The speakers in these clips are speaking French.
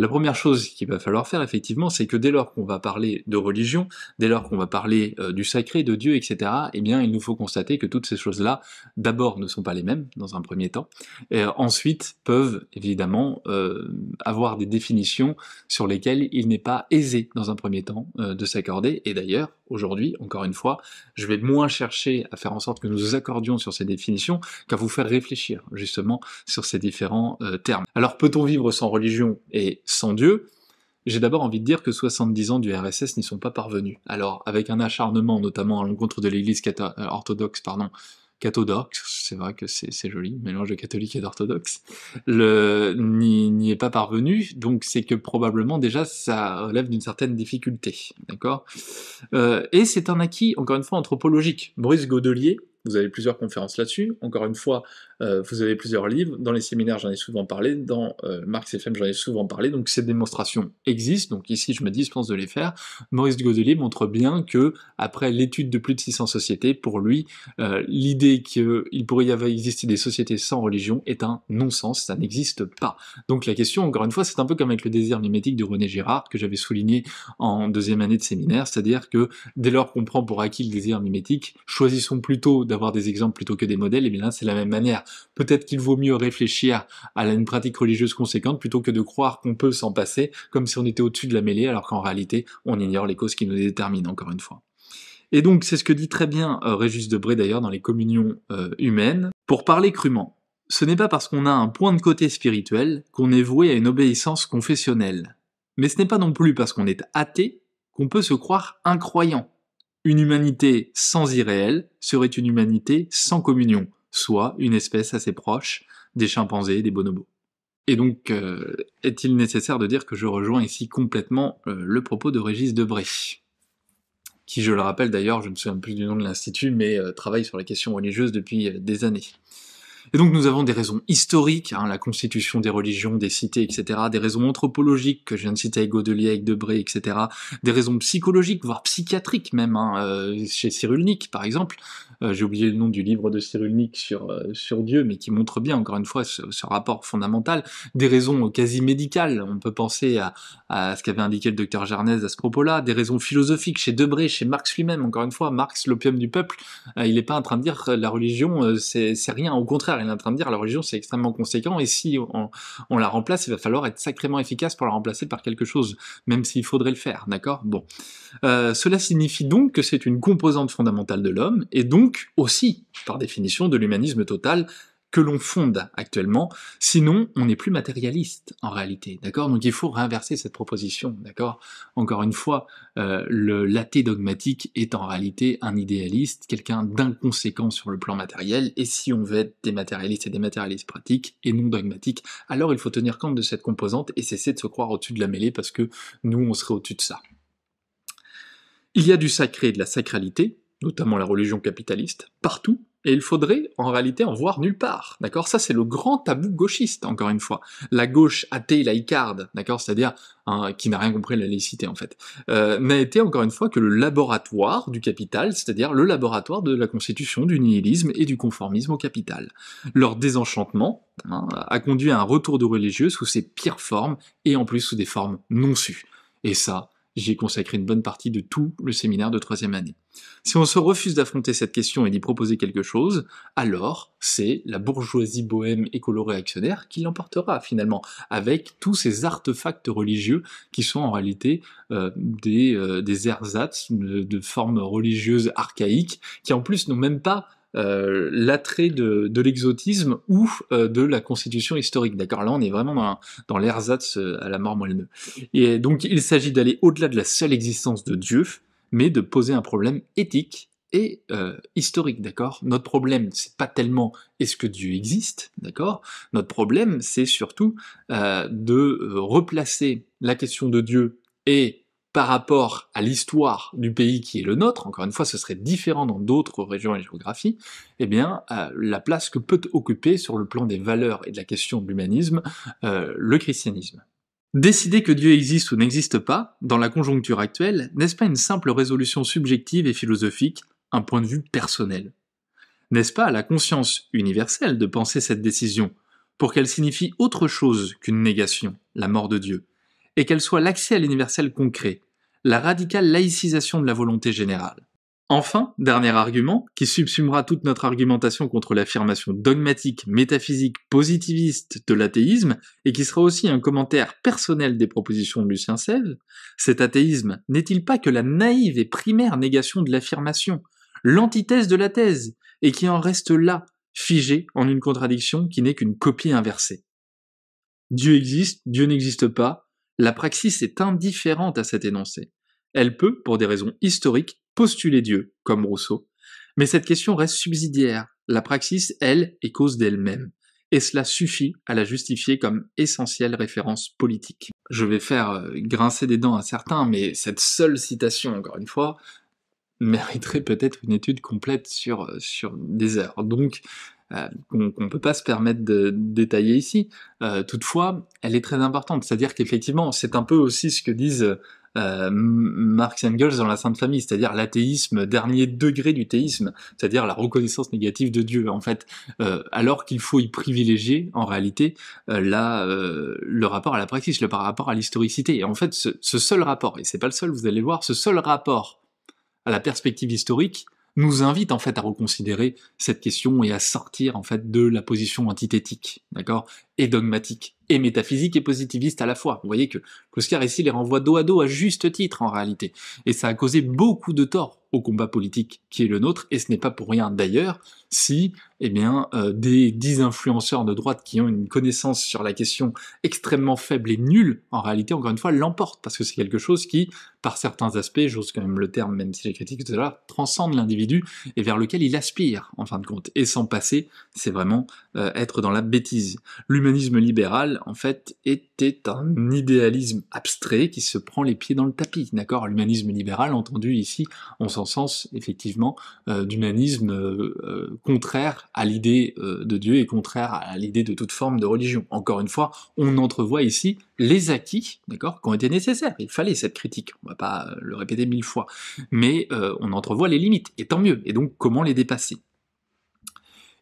La première chose qu'il va falloir faire, effectivement, c'est que dès lors qu'on va parler de religion, dès lors qu'on va parler euh, du sacré, de Dieu, etc., eh bien, il nous faut constater que toutes ces choses-là, d'abord, ne sont pas les mêmes, dans un premier temps, et ensuite, peuvent, évidemment, euh, avoir des définitions sur lesquelles il n'est pas aisé, dans un premier temps, euh, de s'accorder, et d'ailleurs, aujourd'hui, encore une fois, je vais moins chercher à faire en sorte que nous nous accordions sur ces définitions qu'à vous faire réfléchir justement sur ces différents euh, termes. Alors peut-on vivre sans religion et sans Dieu j'ai d'abord envie de dire que 70 ans du RSS n'y sont pas parvenus. Alors, avec un acharnement, notamment à l'encontre de l'Église euh, orthodoxe, pardon, cathodoxe, c'est vrai que c'est joli, mélange de catholique et d'orthodoxe, n'y est pas parvenu, donc c'est que probablement déjà ça relève d'une certaine difficulté, d'accord euh, Et c'est un acquis, encore une fois, anthropologique. Bruce Godelier, vous avez plusieurs conférences là-dessus, encore une fois, euh, vous avez plusieurs livres. Dans les séminaires, j'en ai souvent parlé. Dans euh, Marx FM, j'en ai souvent parlé. Donc ces démonstrations existent. Donc ici, je me dispense de les faire. Maurice Godelier montre bien que, après l'étude de plus de 600 sociétés, pour lui, euh, l'idée qu'il pourrait y avoir existé des sociétés sans religion est un non-sens. Ça n'existe pas. Donc la question, encore une fois, c'est un peu comme avec le désir mimétique de René Girard que j'avais souligné en deuxième année de séminaire. C'est-à-dire que dès lors qu'on prend pour acquis le désir mimétique, choisissons plutôt d'avoir des exemples plutôt que des modèles. Et eh bien là, c'est la même manière peut-être qu'il vaut mieux réfléchir à une pratique religieuse conséquente plutôt que de croire qu'on peut s'en passer comme si on était au-dessus de la mêlée alors qu'en réalité on ignore les causes qui nous déterminent encore une fois. Et donc c'est ce que dit très bien euh, Régis Debré, d'ailleurs dans les communions euh, humaines. Pour parler crûment, ce n'est pas parce qu'on a un point de côté spirituel qu'on est voué à une obéissance confessionnelle. Mais ce n'est pas non plus parce qu'on est athée qu'on peut se croire incroyant. Une humanité sans irréel serait une humanité sans communion soit une espèce assez proche des chimpanzés et des bonobos. Et donc, euh, est-il nécessaire de dire que je rejoins ici complètement euh, le propos de Régis Debré, qui, je le rappelle d'ailleurs, je ne me souviens plus du nom de l'Institut, mais euh, travaille sur les questions religieuses depuis des années. Et donc nous avons des raisons historiques, hein, la constitution des religions, des cités, etc., des raisons anthropologiques que je viens de citer avec Godelier, avec Debré, etc., des raisons psychologiques, voire psychiatriques même, hein, chez Cyrulnik par exemple, euh, j'ai oublié le nom du livre de Cyrulnik sur, euh, sur Dieu, mais qui montre bien, encore une fois, ce, rapport fondamental, des raisons quasi médicales, on peut penser à, ce qu'avait indiqué le docteur Jarnès à ce propos-là, des raisons philosophiques chez Debré, chez Marx lui-même, encore une fois, Marx, l'opium du peuple, euh, il n'est pas en train de dire la religion, c'est rien, au contraire, il est en train de dire la religion, c'est extrêmement conséquent, et si on, la remplace, il va falloir être sacrément efficace pour la remplacer par quelque chose, même s'il faudrait le faire, d'accord Bon. cela signifie donc que c'est une composante fondamentale de l'homme, et donc aussi, par définition, de l'humanisme total que l'on fonde actuellement, sinon on n'est plus matérialiste en réalité, d'accord Donc il faut réinverser cette proposition, d'accord Encore une fois, euh, le l'athée dogmatique est en réalité un idéaliste, quelqu'un d'inconséquent sur le plan matériel, et si on veut être des matérialistes et des matérialistes pratiques et non dogmatiques, alors il faut tenir compte de cette composante et cesser de se croire au-dessus de la mêlée parce que nous on serait au-dessus de ça. Il y a du sacré et de la sacralité, notamment la religion capitaliste, partout, et il faudrait en réalité en voir nulle part, d'accord Ça c'est le grand tabou gauchiste, encore une fois. La gauche athée laïcarde, d'accord C'est-à-dire hein, qui n'a rien compris la laïcité en fait, euh, n'a été encore une fois que le laboratoire du capital, c'est-à-dire le laboratoire de la constitution, du nihilisme et du conformisme au capital. Leur désenchantement hein, a conduit à un retour de religieux sous ses pires formes, et en plus sous des formes non sues. Et ça, j'ai consacré une bonne partie de tout le séminaire de troisième année. Si on se refuse d'affronter cette question et d'y proposer quelque chose, alors c'est la bourgeoisie bohème écolo-réactionnaire qui l'emportera finalement, avec tous ces artefacts religieux qui sont en réalité euh, euh, des, ersatz de, de formes religieuses archaïques, qui en plus n'ont même pas euh, l'attrait de, l'exotisme ou euh, de la constitution historique. D'accord, là on est vraiment dans, l'ersatz euh, à la mort moelle Et donc il s'agit d'aller au-delà de la seule existence de Dieu, mais de poser un problème éthique et historique, d'accord Notre problème, c'est pas tellement est-ce que Dieu existe, d'accord Notre problème, c'est surtout de replacer la question de Dieu et par rapport à l'histoire du pays qui est le nôtre, encore une fois, ce serait différent dans d'autres régions et géographies, eh bien, euh, la place que peut occuper sur le plan des valeurs et de la question de l'humanisme euh, le christianisme. Décider que Dieu existe ou n'existe pas, dans la conjoncture actuelle, n'est-ce pas une simple résolution subjective et philosophique, un point de vue personnel N'est-ce pas à la conscience universelle de penser cette décision, pour qu'elle signifie autre chose qu'une négation, la mort de Dieu, et qu'elle soit l'accès à l'universel concret, la radicale laïcisation de la volonté générale. Enfin, dernier argument, qui subsumera toute notre argumentation contre l'affirmation dogmatique, métaphysique, positiviste de l'athéisme, et qui sera aussi un commentaire personnel des propositions de Lucien Sèvres, cet athéisme n'est-il pas que la naïve et primaire négation de l'affirmation, l'antithèse de la thèse, et qui en reste là, figée en une contradiction qui n'est qu'une copie inversée Dieu existe, Dieu n'existe pas, la praxis est indifférente à cet énoncé. Elle peut, pour des raisons historiques, postuler Dieu, comme Rousseau, mais cette question reste subsidiaire. La praxis, elle, est cause d'elle-même, et cela suffit à la justifier comme essentielle référence politique. Je vais faire euh, grincer des dents à certains, mais cette seule citation, encore une fois, mériterait peut-être une étude complète sur, euh, sur des heures. Donc, euh, qu'on ne peut pas se permettre de, détailler ici. Euh, toutefois, elle est très importante, c'est-à-dire qu'effectivement, c'est un peu aussi ce que disent euh, Marx et Engels dans la Sainte Famille, c'est-à-dire l'athéisme, dernier degré du théisme, c'est-à-dire la reconnaissance négative de Dieu, en fait, alors qu'il faut y privilégier, en réalité, le rapport à la pratique, le rapport à l'historicité. Et en fait, ce, ce seul rapport, et c'est pas le seul, vous allez voir, ce seul rapport à la perspective historique, nous invite en fait à reconsidérer cette question et à sortir en fait de la position antithétique, d'accord et dogmatique, et métaphysique et positiviste à la fois. Vous voyez que Karr ici les renvoie dos à dos à juste titre en réalité, et ça a causé beaucoup de tort au combat politique qui est le nôtre, et ce n'est pas pour rien d'ailleurs si eh bien, euh, des dix influenceurs de droite qui ont une connaissance sur la question extrêmement faible et nulle, en réalité, encore une fois, l'emportent, parce que c'est quelque chose qui, par certains aspects, j'ose quand même le terme, même si j'ai critiqué tout à l'heure, transcende l'individu et vers lequel il aspire, en fin de compte. Et s'en passer, c'est vraiment euh, être dans la bêtise. L'humain l'humanisme libéral, en fait, était un idéalisme abstrait qui se prend les pieds dans le tapis, d'accord L'humanisme libéral, entendu ici, on s'en sens effectivement euh, d'humanisme euh, euh, contraire à l'idée de Dieu et contraire à l'idée de toute forme de religion. Encore une fois, on entrevoit ici les acquis, d'accord, qui ont été nécessaires. Il fallait cette critique, on va pas le répéter mille fois, mais on entrevoit les limites, et tant mieux, et donc comment les dépasser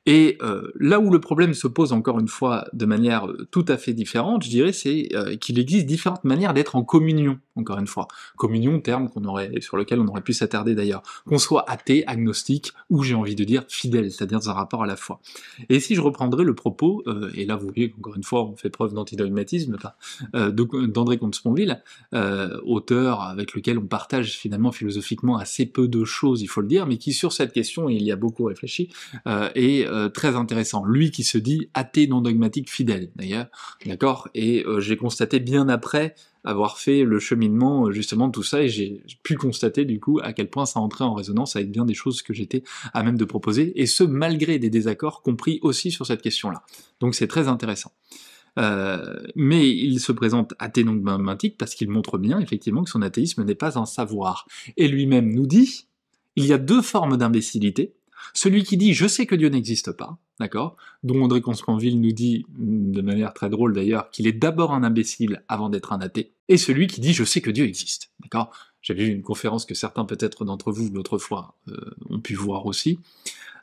et euh, là où le problème se pose encore une fois de manière euh, tout à fait différente, je dirais, c'est euh, qu'il existe différentes manières d'être en communion encore une fois. Communion, terme qu'on aurait, sur lequel on aurait pu s'attarder d'ailleurs. Qu'on soit athée, agnostique, ou j'ai envie de dire fidèle, c'est-à-dire dans un rapport à la foi. Et si je reprendrais le propos, euh, et là vous voyez qu'encore une fois on fait preuve d'antidogmatisme, euh, d'André Comte-Sponville, euh, auteur avec lequel on partage finalement philosophiquement assez peu de choses, il faut le dire, mais qui sur cette question, il y a beaucoup réfléchi, est euh, très intéressant. Lui qui se dit athée non dogmatique fidèle, d'ailleurs, d'accord Et j'ai constaté bien après avoir fait le cheminement euh, justement de tout ça et j'ai pu constater du coup à quel point ça entrait en résonance avec bien des choses que j'étais à même de proposer et ce malgré des désaccords compris aussi sur cette question-là. Donc c'est très intéressant. Euh, mais il se présente athénomantique, ben, parce qu'il montre bien effectivement que son athéisme n'est pas un savoir. Et lui-même nous dit, il y a deux formes d'imbécilité. Celui qui dit je sais que Dieu n'existe pas, d'accord, dont André Conscanville nous dit de manière très drôle d'ailleurs qu'il est d'abord un imbécile avant d'être un athée et celui qui dit je sais que Dieu existe. D'accord J'avais vu une conférence que certains peut-être d'entre vous l'autre fois euh, ont pu voir aussi,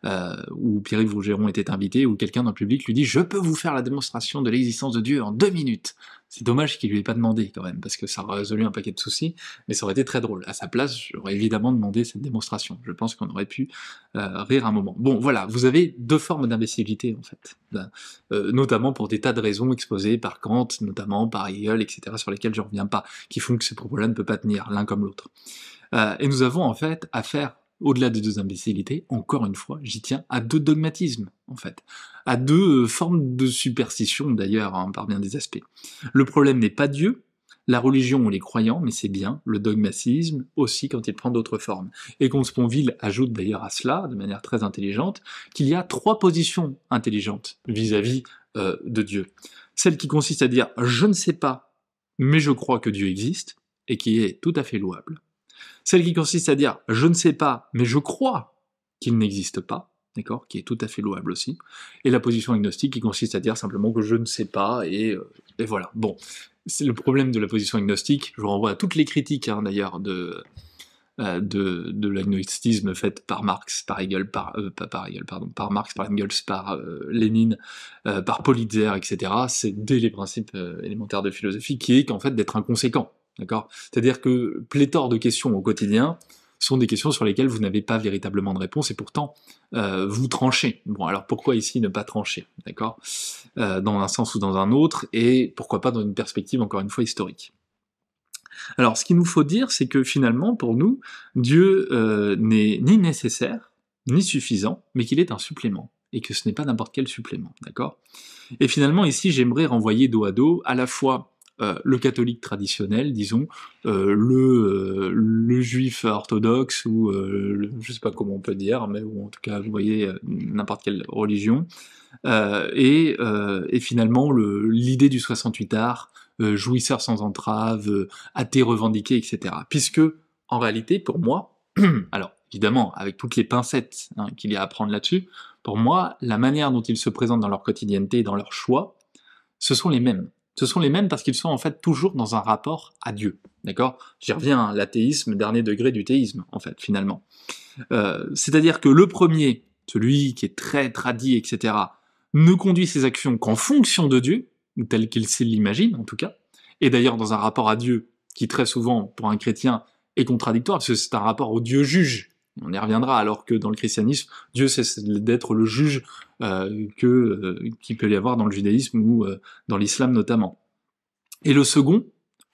euh, où Pierre-Yves Rougeron était invité, où quelqu'un dans le public lui dit je peux vous faire la démonstration de l'existence de Dieu en deux minutes. C'est dommage qu'il lui ait pas demandé quand même, parce que ça aurait résolu un paquet de soucis, mais ça aurait été très drôle. À sa place, j'aurais évidemment demandé cette démonstration. Je pense qu'on aurait pu euh, rire un moment. Bon, voilà, vous avez deux formes d'imbécilité en fait, ben, euh, notamment pour des tas de raisons exposées par Kant, notamment par Hegel, etc., sur lesquelles je reviens pas, qui font que ce propos-là ne peut pas tenir l'un comme l'autre. Euh, et nous avons en fait affaire au-delà de deux imbécilités, encore une fois, j'y tiens à deux dogmatismes, en fait, à deux euh, formes de superstition d'ailleurs, hein, par bien des aspects. Le problème n'est pas Dieu, la religion ou les croyants, mais c'est bien le dogmatisme aussi quand il prend d'autres formes. Et comte ajoute d'ailleurs à cela, de manière très intelligente, qu'il y a trois positions intelligentes vis-à-vis euh, de Dieu. Celle qui consiste à dire je ne sais pas, mais je crois que Dieu existe, et qui est tout à fait louable. Celle qui consiste à dire je ne sais pas, mais je crois qu'il n'existe pas, d'accord, qui est tout à fait louable aussi, et la position agnostique qui consiste à dire simplement que je ne sais pas, et, euh, voilà. Bon, c'est le problème de la position agnostique, je vous renvoie à toutes les critiques hein, d'ailleurs euh, de, de, l'agnosticisme faite par Marx, par Hegel, par, euh, pardon, par Marx, par Engels, par Lénine, par Politzer, etc., c'est dès les principes élémentaires de philosophie qui est qu'en fait d'être inconséquent, D'accord C'est-à-dire que pléthore de questions au quotidien sont des questions sur lesquelles vous n'avez pas véritablement de réponse et pourtant euh, vous tranchez. Bon, alors pourquoi ici ne pas trancher D'accord euh, Dans un sens ou dans un autre et pourquoi pas dans une perspective encore une fois historique. Alors, ce qu'il nous faut dire, c'est que finalement, pour nous, Dieu euh, n'est ni nécessaire, ni suffisant, mais qu'il est un supplément, et que ce n'est pas n'importe quel supplément, d'accord Et finalement, ici, j'aimerais renvoyer dos à dos à la fois euh, le catholique traditionnel, disons, euh, euh, le, juif orthodoxe, ou je ne sais pas comment on peut dire, mais ou en tout cas, vous voyez, n'importe quelle religion, et, et, finalement l'idée du 68 art, jouisseur sans entrave, athée revendiqué, etc. Puisque, en réalité, pour moi, alors évidemment avec toutes les pincettes hein, qu'il y a à prendre là-dessus, pour moi, la manière dont ils se présentent dans leur quotidienneté dans leur choix, ce sont les mêmes ce sont les mêmes parce qu'ils sont en fait toujours dans un rapport à Dieu. D'accord J'y reviens, hein, l'athéisme, dernier degré du théisme, en fait, finalement. Euh, c'est-à-dire que le premier, celui qui est très tradit, etc., ne conduit ses actions qu'en fonction de Dieu, tel qu'il l'imagine en tout cas, et d'ailleurs dans un rapport à Dieu qui très souvent, pour un chrétien, est contradictoire, parce que c'est un rapport au Dieu juge, on y reviendra, alors que dans le christianisme, Dieu cesse d'être le juge euh, euh, qu'il peut y avoir dans le judaïsme ou euh, dans l'islam notamment. Et le second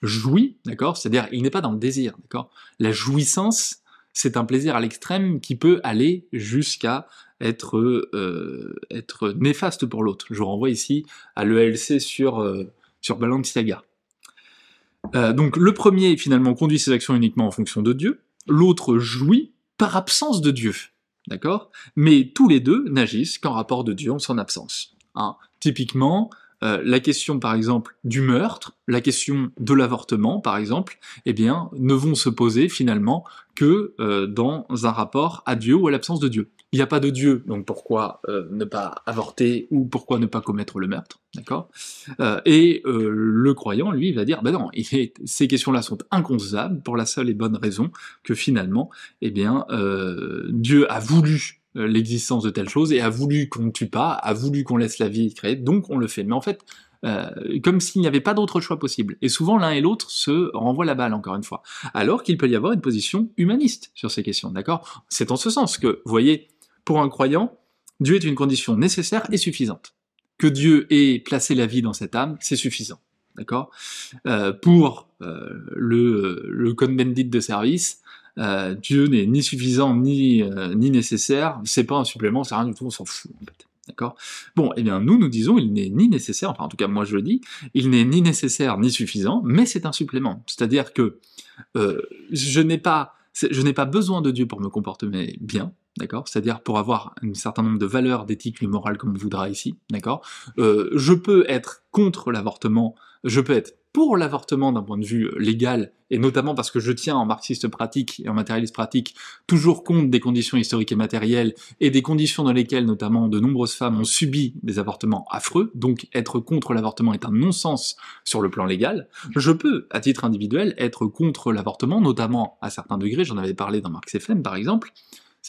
jouit, d'accord C'est-à-dire, il n'est pas dans le désir, d'accord La jouissance, c'est un plaisir à l'extrême qui peut aller jusqu'à être, être néfaste pour l'autre. Je vous renvoie ici à l'ELC sur, sur Balenciaga. donc le premier, finalement, conduit ses actions uniquement en fonction de Dieu. L'autre jouit par absence de Dieu. D'accord Mais tous les deux n'agissent qu'en rapport de Dieu en son absence. Hein. Typiquement, euh, la question par exemple du meurtre, la question de l'avortement par exemple, eh bien, ne vont se poser finalement que euh, dans un rapport à Dieu ou à l'absence de Dieu il n'y a pas de Dieu, donc pourquoi euh, ne pas avorter ou pourquoi ne pas commettre le meurtre, d'accord euh, Et euh, le croyant, lui, va dire, ben non, ces questions-là sont inconcevables pour la seule et bonne raison que finalement, eh bien, Dieu a voulu l'existence de telle chose et a voulu qu'on ne tue pas, a voulu qu'on laisse la vie créer, donc on le fait. Mais en fait, comme s'il n'y avait pas d'autre choix possible. Et souvent, l'un et l'autre se renvoient la balle, encore une fois. Alors qu'il peut y avoir une position humaniste sur ces questions, d'accord C'est en ce sens que, vous voyez, pour un croyant, Dieu est une condition nécessaire et suffisante. Que Dieu ait placé la vie dans cette âme, c'est suffisant. D'accord euh, Pour euh, le, code de service, euh, Dieu n'est ni suffisant ni, ni nécessaire, c'est pas un supplément, c'est rien du tout, on s'en fout en fait. D'accord Bon, eh bien nous, nous disons, il n'est ni nécessaire, enfin en tout cas moi je le dis, il n'est ni nécessaire ni suffisant, mais c'est un supplément. C'est-à-dire que je n'ai pas je n'ai pas besoin de Dieu pour me comporter bien, d'accord C'est-à-dire pour avoir un certain nombre de valeurs d'éthique et morale comme on voudra ici, d'accord euh, Je peux être contre l'avortement, je peux être pour l'avortement d'un point de vue légal, et notamment parce que je tiens en marxiste pratique et en matérialiste pratique toujours compte des conditions historiques et matérielles, et des conditions dans lesquelles notamment de nombreuses femmes ont subi des avortements affreux, donc être contre l'avortement est un non-sens sur le plan légal, je peux, à titre individuel, être contre l'avortement, notamment à certains degrés, j'en avais parlé dans Marx FM par exemple,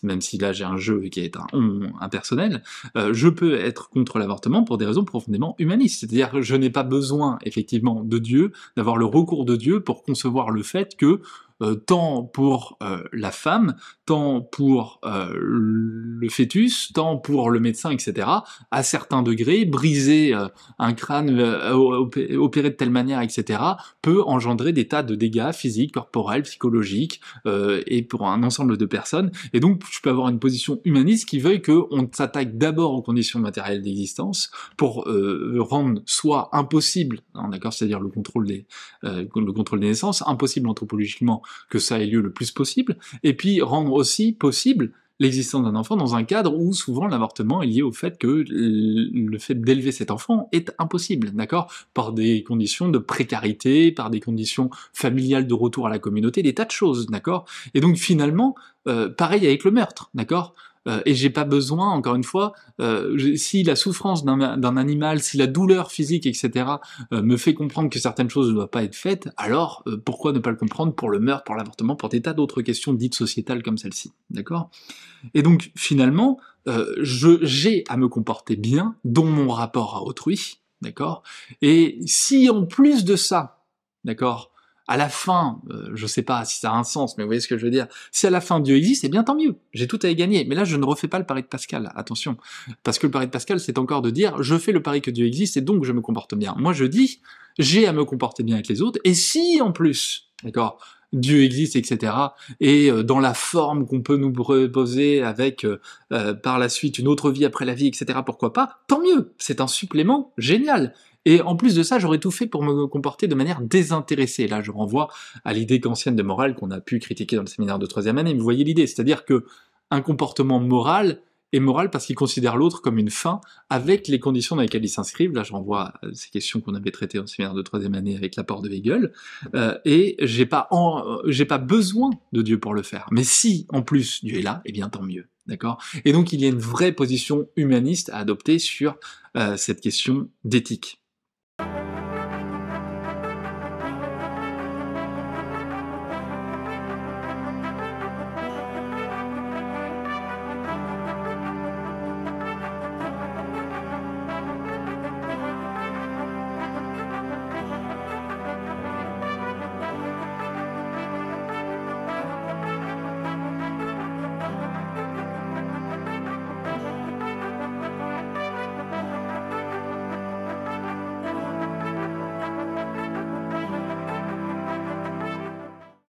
même si là j'ai un jeu qui est un on impersonnel, euh, je peux être contre l'avortement pour des raisons profondément humanistes. C'est-à-dire que je n'ai pas besoin effectivement de Dieu, d'avoir le recours de Dieu pour concevoir le fait que euh, tant pour euh, la femme, tant pour euh, le fœtus, tant pour le médecin, etc., à certains degrés, briser un crâne, opérer de telle manière, etc., peut engendrer des tas de dégâts physiques, corporels, psychologiques, et pour un ensemble de personnes. Et donc, tu peux avoir une position humaniste qui veuille qu'on s'attaque d'abord aux conditions matérielles d'existence pour rendre soit impossible, hein, d'accord, c'est-à-dire le contrôle des le contrôle des naissances, impossible anthropologiquement que ça ait lieu le plus possible, et puis rendre aussi possible l'existence d'un enfant dans un cadre où souvent l'avortement est lié au fait que le fait d'élever cet enfant est impossible, d'accord Par des conditions de précarité, par des conditions familiales de retour à la communauté, des tas de choses, d'accord Et donc finalement, euh, pareil avec le meurtre, d'accord euh, et j'ai pas besoin, encore une fois, euh, si la souffrance d'un animal, si la douleur physique, etc., euh, me fait comprendre que certaines choses ne doivent pas être faites, alors pourquoi ne pas le comprendre pour le meurtre, pour l'avortement, pour des tas d'autres questions dites sociétales comme celle-ci, d'accord Et donc finalement, j'ai à me comporter bien dont mon rapport à autrui, d'accord Et si en plus de ça, d'accord, à la fin, je euh, je sais pas si ça a un sens, mais vous voyez ce que je veux dire. Si à la fin Dieu existe, eh bien tant mieux. J'ai tout à y gagner. Mais là, je ne refais pas le pari de Pascal. Attention, parce que le pari de Pascal, c'est encore de dire je fais le pari que Dieu existe et donc je me comporte bien. Moi, je dis j'ai à me comporter bien avec les autres. Et si en plus, d'accord, Dieu existe, etc. Et euh, dans la forme qu'on peut nous proposer avec euh, par la suite une autre vie après la vie, etc. Pourquoi pas Tant mieux. C'est un supplément génial. Et en plus de ça, j'aurais tout fait pour me comporter de manière désintéressée. Là, je renvoie à l'idée qu'ancienne de morale qu'on a pu critiquer dans le séminaire de troisième année. vous voyez l'idée, c'est-à-dire que un comportement moral est moral parce qu'il considère l'autre comme une fin avec les conditions dans lesquelles il s'inscrit. Là, je renvoie à ces questions qu'on avait traitées en séminaire de troisième année avec l'apport de Hegel. Euh, et j'ai pas, euh, j'ai pas besoin de Dieu pour le faire. Mais si, en plus, Dieu est là, eh bien, tant mieux. D'accord Et donc, il y a une vraie position humaniste à adopter sur euh, cette question d'éthique.